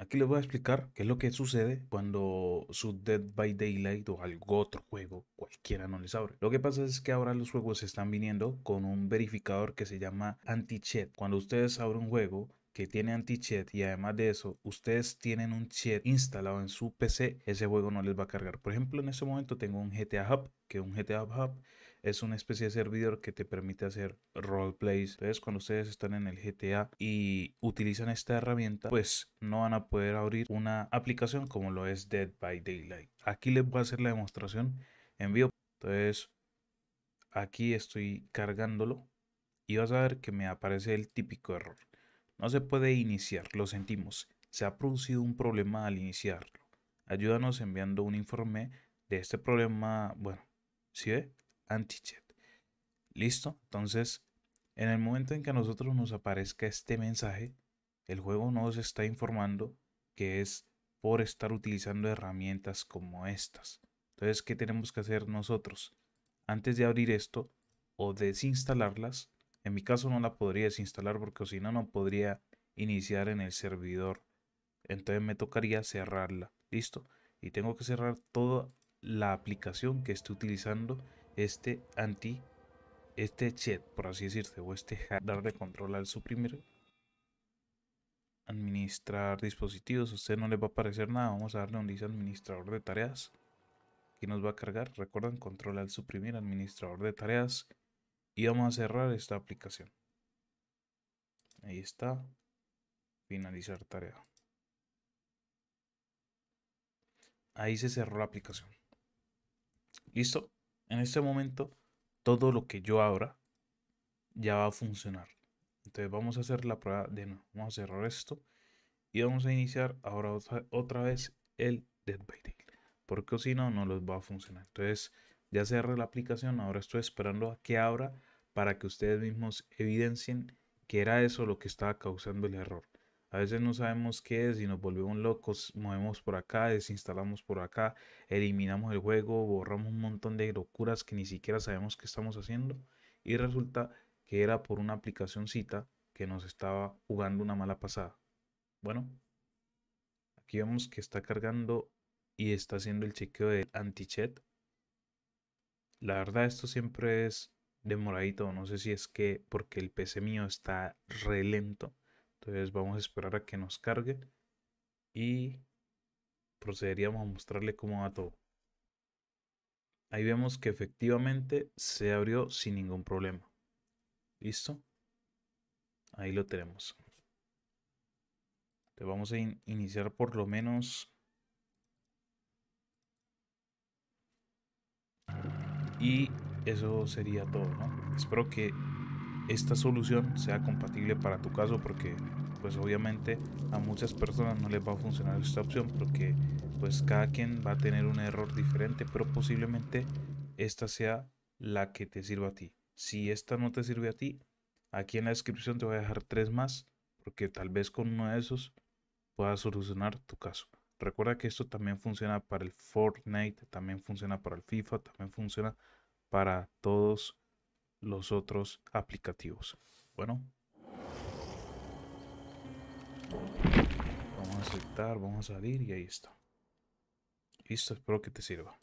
Aquí les voy a explicar qué es lo que sucede cuando su Dead by Daylight o algo otro juego, cualquiera no les abre. Lo que pasa es que ahora los juegos están viniendo con un verificador que se llama anti chat Cuando ustedes abren un juego, que tiene anti chat y además de eso, ustedes tienen un chat instalado en su PC, ese juego no les va a cargar. Por ejemplo, en este momento tengo un GTA Hub, que es un GTA Hub es una especie de servidor que te permite hacer roleplays. Entonces, cuando ustedes están en el GTA y utilizan esta herramienta, pues no van a poder abrir una aplicación como lo es Dead by Daylight. Aquí les voy a hacer la demostración en vivo. Entonces, aquí estoy cargándolo y vas a ver que me aparece el típico error. No se puede iniciar, lo sentimos. Se ha producido un problema al iniciarlo. Ayúdanos enviando un informe de este problema. Bueno, ¿sí ve? anti ¿Listo? Entonces, en el momento en que a nosotros nos aparezca este mensaje, el juego nos está informando que es por estar utilizando herramientas como estas. Entonces, ¿qué tenemos que hacer nosotros? Antes de abrir esto o desinstalarlas, en mi caso no la podría desinstalar porque si no, no podría iniciar en el servidor. Entonces me tocaría cerrarla. Listo. Y tengo que cerrar toda la aplicación que esté utilizando este anti, este chat, por así decirse, o este dar de control al suprimir, administrar dispositivos, a usted no le va a aparecer nada, vamos a darle un dice administrador de tareas, aquí nos va a cargar, recuerden, control al suprimir, administrador de tareas, y vamos a cerrar esta aplicación. Ahí está, finalizar tarea. Ahí se cerró la aplicación. ¿Listo? En este momento, todo lo que yo abra ya va a funcionar. Entonces vamos a hacer la prueba de no Vamos a cerrar esto y vamos a iniciar ahora otra, vez el Dead Porque si no, no les va a funcionar. Entonces ya cerré la aplicación. Ahora estoy esperando a que abra para que ustedes mismos evidencien que era eso lo que estaba causando el error. A veces no sabemos qué es y nos volvemos locos, movemos por acá, desinstalamos por acá, eliminamos el juego, borramos un montón de locuras que ni siquiera sabemos qué estamos haciendo y resulta que era por una aplicacioncita que nos estaba jugando una mala pasada. Bueno, aquí vemos que está cargando y está haciendo el chequeo de anti-chat. La verdad esto siempre es demoradito, no sé si es que porque el PC mío está re lento entonces vamos a esperar a que nos cargue y procederíamos a mostrarle cómo va todo. Ahí vemos que efectivamente se abrió sin ningún problema. ¿Listo? Ahí lo tenemos. Te vamos a iniciar por lo menos... Y eso sería todo, ¿no? Espero que esta solución sea compatible para tu caso porque pues obviamente a muchas personas no les va a funcionar esta opción porque pues cada quien va a tener un error diferente pero posiblemente esta sea la que te sirva a ti si esta no te sirve a ti aquí en la descripción te voy a dejar tres más porque tal vez con uno de esos puedas solucionar tu caso recuerda que esto también funciona para el Fortnite también funciona para el FIFA también funciona para todos los otros aplicativos. Bueno. Vamos a aceptar, vamos a salir y ahí está. Listo, espero que te sirva.